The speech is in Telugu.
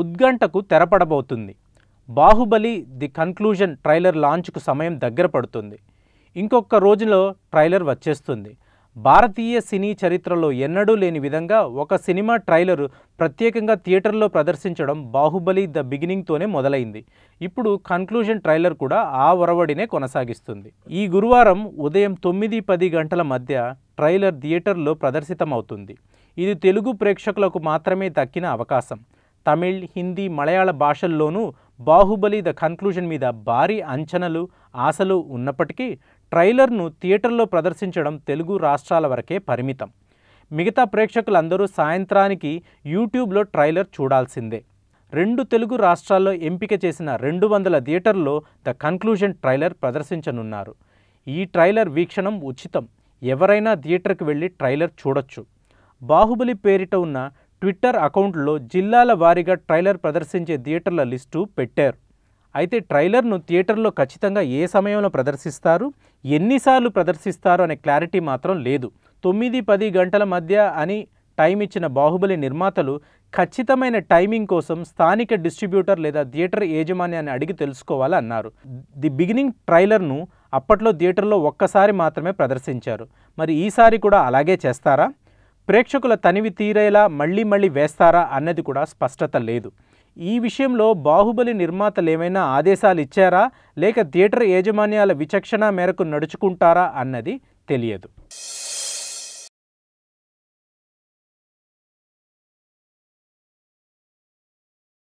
ఉద్గంటకు తెరపడబోతుంది బాహుబలి ది కన్క్లూజన్ ట్రైలర్ లాంచ్కు సమయం దగ్గర పడుతుంది ఇంకొక రోజులో ట్రైలర్ వచ్చేస్తుంది భారతీయ సినీ చరిత్రలో ఎన్నడూ లేని విధంగా ఒక సినిమా ట్రైలరు ప్రత్యేకంగా థియేటర్లో ప్రదర్శించడం బాహుబలి ద బిగినింగ్తోనే మొదలైంది ఇప్పుడు కన్క్లూజన్ ట్రైలర్ కూడా ఆ ఒరవడినే కొనసాగిస్తుంది ఈ గురువారం ఉదయం తొమ్మిది పది గంటల మధ్య ట్రైలర్ థియేటర్లో ప్రదర్శితమవుతుంది ఇది తెలుగు ప్రేక్షకులకు మాత్రమే దక్కిన అవకాశం తమిళ్ హిందీ మలయాళ భాషల్లోనూ బాహుబలి ద కన్క్లూజన్ మీద భారీ అంచనలు ఆశలు ఉన్నప్పటికీ ట్రైలర్ను థియేటర్లో ప్రదర్శించడం తెలుగు రాష్ట్రాల వరకే పరిమితం మిగతా ప్రేక్షకులందరూ సాయంత్రానికి యూట్యూబ్లో ట్రైలర్ చూడాల్సిందే రెండు తెలుగు రాష్ట్రాల్లో ఎంపిక చేసిన రెండు వందల థియేటర్లో ద కన్క్లూజన్ ట్రైలర్ ప్రదర్శించనున్నారు ఈ ట్రైలర్ వీక్షణం ఉచితం ఎవరైనా థియేటర్కి వెళ్ళి ట్రైలర్ చూడొచ్చు బాహుబలి పేరిట ఉన్న ట్విట్టర్ అకౌంట్లో జిల్లాల వారీగా ట్రైలర్ ప్రదర్శించే థియేటర్ల లిస్టు పెట్టారు అయితే ట్రైలర్ను థియేటర్లో ఖచ్చితంగా ఏ సమయంలో ప్రదర్శిస్తారు ఎన్నిసార్లు ప్రదర్శిస్తారు అనే క్లారిటీ మాత్రం లేదు తొమ్మిది పది గంటల మధ్య అని టైం ఇచ్చిన బాహుబలి నిర్మాతలు ఖచ్చితమైన టైమింగ్ కోసం స్థానిక డిస్ట్రిబ్యూటర్ లేదా థియేటర్ యాజమాన్యాన్ని అడిగి తెలుసుకోవాలన్నారు ది బిగినింగ్ ట్రైలర్ను అప్పట్లో థియేటర్లో ఒక్కసారి మాత్రమే ప్రదర్శించారు మరి ఈసారి కూడా అలాగే చేస్తారా ప్రేక్షకుల తనివి తీరేలా మళ్ళీ మళ్ళీ వేస్తారా అన్నది కూడా స్పష్టత లేదు ఈ విషయంలో బాహుబలి నిర్మాతలు ఏమైనా ఆదేశాలు ఇచ్చారా లేక థియేటర్ యాజమాన్యాల విచక్షణ మేరకు నడుచుకుంటారా అన్నది తెలియదు